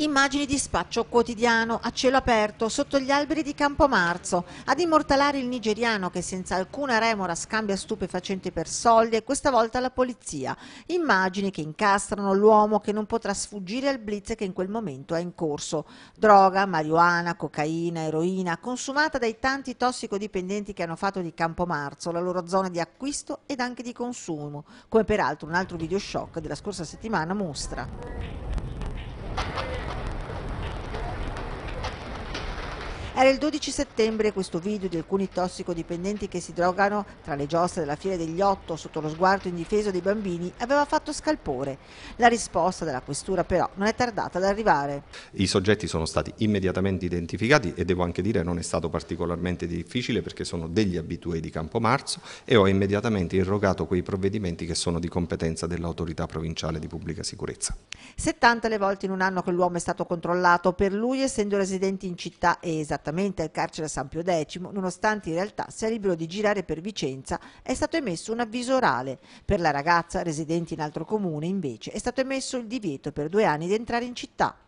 Immagini di spaccio quotidiano a cielo aperto sotto gli alberi di Campomarzo ad immortalare il nigeriano che senza alcuna remora scambia stupefacenti per soldi e questa volta la polizia. Immagini che incastrano l'uomo che non potrà sfuggire al blitz che in quel momento è in corso. Droga, marijuana, cocaina, eroina, consumata dai tanti tossicodipendenti che hanno fatto di Campomarzo la loro zona di acquisto ed anche di consumo, come peraltro un altro video shock della scorsa settimana mostra. Era il 12 settembre e questo video di alcuni tossicodipendenti che si drogano tra le giostre della Fiera degli Otto sotto lo sguardo indifeso dei bambini aveva fatto scalpore. La risposta della questura però non è tardata ad arrivare. I soggetti sono stati immediatamente identificati e devo anche dire non è stato particolarmente difficile perché sono degli abituei di Campomarzo e ho immediatamente irrogato quei provvedimenti che sono di competenza dell'autorità provinciale di pubblica sicurezza. 70 le volte in un anno che l'uomo è stato controllato, per lui essendo residente in città e esattamente esattamente al carcere a San Pio X, nonostante in realtà sia libero di girare per Vicenza, è stato emesso un avviso orale. Per la ragazza residente in altro comune, invece, è stato emesso il divieto per due anni di entrare in città.